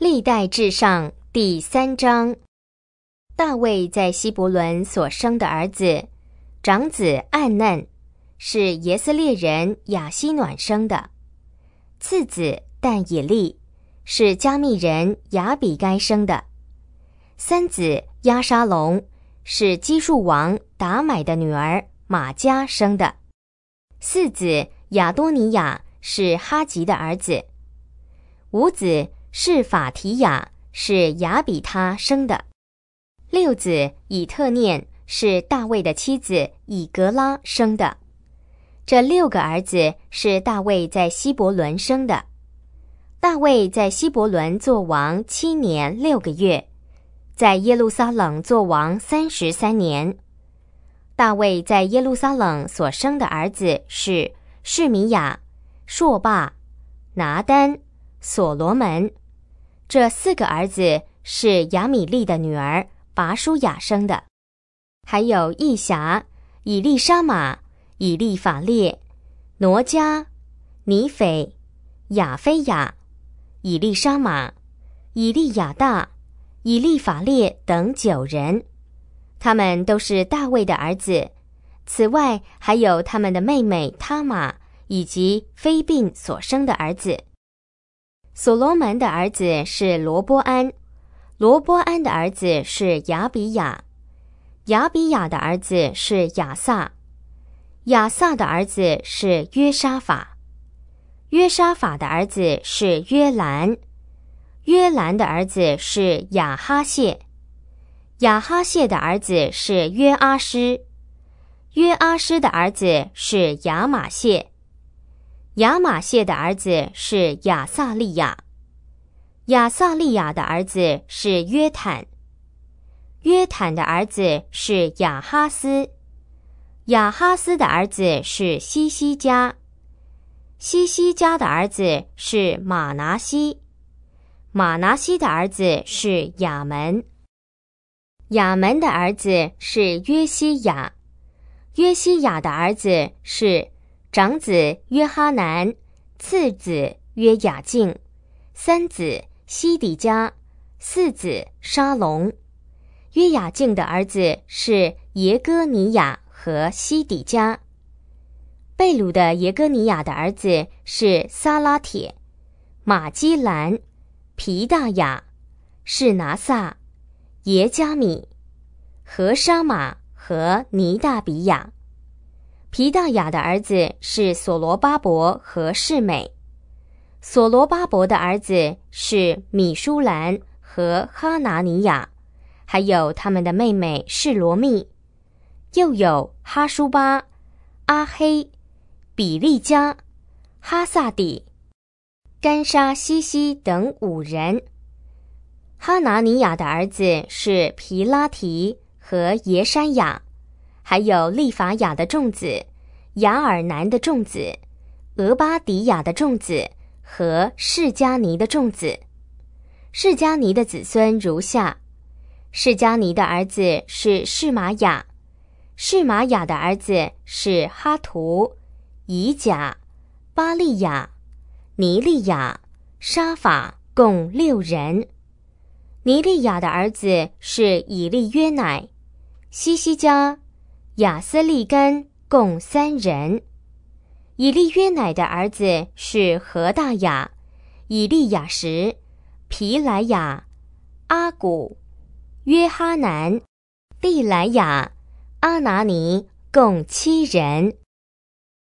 历代至上第三章：大卫在希伯伦所生的儿子，长子暗嫩是耶斯列人雅西暖生的；次子但以利是加密人雅比该生的；三子亚沙龙是基数王达买的女儿玛加生的；四子亚多尼亚是哈吉的儿子；五子。是法提亚是雅比他生的，六子以特念是大卫的妻子以格拉生的。这六个儿子是大卫在希伯伦生的。大卫在希伯伦做王七年六个月，在耶路撒冷做王三十三年。大卫在耶路撒冷所生的儿子是示米亚、朔霸、拿丹、所罗门。这四个儿子是亚米利的女儿拔舒雅生的，还有义侠、以利沙玛、以利法列、挪迦、尼斐、亚菲亚、以利沙玛、以利亚大、以利法列等九人，他们都是大卫的儿子。此外，还有他们的妹妹他玛以及非并所生的儿子。所罗门的儿子是罗波安，罗波安的儿子是雅比亚，雅比亚的儿子是亚撒，亚撒的儿子是约沙法，约沙法的儿子是约兰，约兰的儿子是亚哈谢，亚哈谢的儿子是约阿诗，约阿诗的儿子是亚玛谢。雅马谢的儿子是雅萨利亚，雅萨利亚的儿子是约坦，约坦的儿子是雅哈斯，雅哈斯的儿子是西西加，西西加的儿子是马拿西，马拿西的儿子是雅门，雅门的儿子是约西亚，约西亚的儿子是。长子约哈南，次子约雅敬，三子西底加，四子沙龙。约雅敬的儿子是耶哥尼雅和西底加。贝鲁的耶哥尼雅的儿子是撒拉铁、马基兰、皮大雅、是拿撒、耶加米、何沙玛和尼大比雅。皮大雅的儿子是索罗巴伯和世美，索罗巴伯的儿子是米舒兰和哈拿尼亚，还有他们的妹妹是罗密，又有哈舒巴、阿黑、比利加、哈萨底、甘沙西西等五人。哈拿尼亚的儿子是皮拉提和耶山雅。还有利法雅的众子，雅尔南的众子，俄巴迪亚的众子和释迦尼的众子。释迦尼的子孙如下：释迦尼的儿子是释玛雅，释玛雅的儿子是哈图、以甲、巴利亚、尼利亚、沙法，共六人。尼利亚的儿子是以利约乃、西西加。亚斯利根共三人，以利约乃的儿子是何大雅、以利亚什、皮莱雅、阿古、约哈南、利莱雅、阿拿尼共七人。